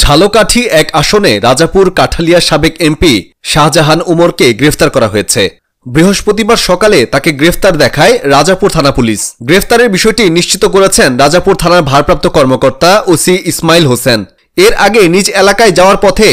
ঝালকাঠি এক আসনে রাজাপুর কাঠালিয়া সাবেক এমপি শাহজাহান উমরকে গ্রেফতার করা হয়েছে বৃহস্পতিবার সকালে তাকে গ্রেফতার দেখায় রাজাপুর থানা পুলিশ গ্রেফতারের বিষয়টি নিশ্চিত করেছেন রাজাপুর থানার ভারপ্রাপ্ত কর্মকর্তা ওসি ইসমাইল হোসেন এর আগে নিজ এলাকায় যাওয়ার পথে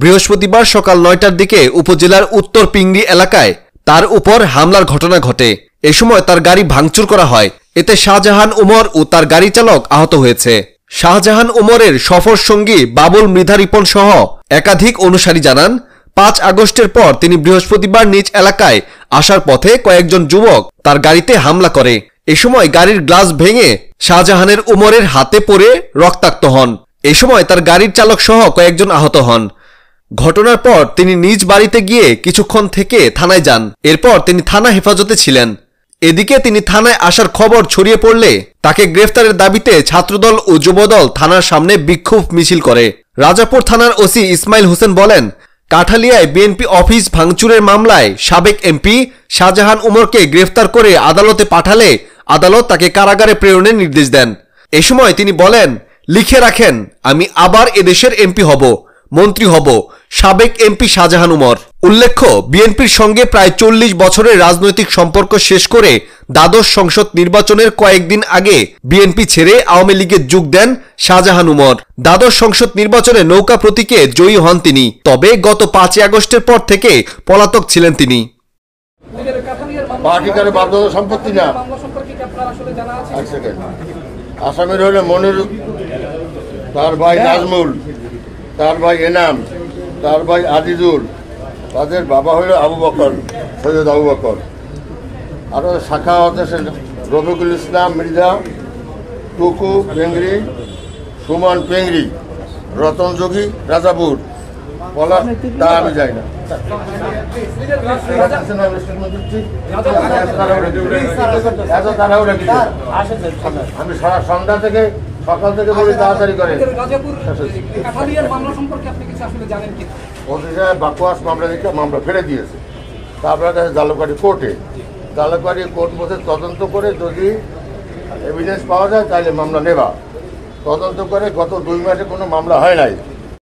বৃহস্পতিবার সকাল নয়টার দিকে উপজেলার উত্তর পিংড়ি এলাকায় তার উপর হামলার ঘটনা ঘটে এ সময় তার গাড়ি ভাঙচুর করা হয় এতে শাহজাহান উমর ও তার গাড়ি চালক আহত হয়েছে শাহজাহান ওমরের সফর সঙ্গী বাবুল মৃধা রিপন সহ একাধিক অনুসারী জানান পাঁচ আগস্টের পর তিনি বৃহস্পতিবার নিজ এলাকায় আসার পথে কয়েকজন যুবক তার গাড়িতে হামলা করে এ সময় গাড়ির গ্লাস ভেঙে শাহজাহানের উমরের হাতে পড়ে রক্তাক্ত হন এ সময় তার গাড়ির চালক সহ কয়েকজন আহত হন ঘটনার পর তিনি নিজ বাড়িতে গিয়ে কিছুক্ষণ থেকে থানায় যান এরপর তিনি থানা হেফাজতে ছিলেন এদিকে তিনি থানায় আসার খবর ছড়িয়ে পড়লে তাকে গ্রেফতারের দাবিতে ছাত্রদল ও যুবদল থানার সামনে বিক্ষোভ মিছিল করে রাজাপুর থানার ওসি ইসমাইল হোসেন বলেন কাঠালিয়ায় বিএনপি অফিস ভাঙচুরের মামলায় সাবেক এমপি শাহজাহান উমরকে গ্রেফতার করে আদালতে পাঠালে আদালত তাকে কারাগারে প্রেরণের নির্দেশ দেন এ সময় তিনি বলেন লিখে রাখেন আমি আবার এদেশের এমপি হব মন্ত্রী হব সাবেক এমপি শাহজাহান উমর উল্লেখ্য বিএনপির সঙ্গে প্রায় চল্লিশ বছরের রাজনৈতিক সম্পর্ক শেষ করে দ্বাদশ সংসদ নির্বাচনের কয়েকদিন আগে বিএনপি ছেড়ে আওয়ামী লীগে যোগ দেন শাহজাহান উমর দ্বাদশ সংসদ নির্বাচনে নৌকা প্রতীকে জয়ী হন তিনি তবে গত পাঁচই আগস্টের পর থেকে পলাতক ছিলেন তিনি তার ভাই হ্যাঁ। নাজমুল তার ভাই এনাম তার ভাই আজিজুল তাদের বাবা হলো আবু বকর সৈয়দ আবু বকর আরও শাখা হচ্ছে রফিকুল ইসলাম মির্জা টুকু পেংরি সুমন পেংরি রতন যোগী রাজাপুর তা আমি যাই না আমি সন্ধ্যা থেকে সকাল থেকে বলি আচ্ছা, তাড়াতাড়ি আচ্ছা, করে অফিসার আচ্ছা, বাকুয়াস মামলা দিকে মামলা ফেলে দিয়েছে তারপরে কাছে জালুকবাড়ি কোর্টে জালুকাটি কোর্ট বসে তদন্ত করে যদি এভিডেন্স পাওয়া যায় তাহলে মামলা নেবা তদন্ত করে গত দুই মাসে কোনো মামলা হয় নাই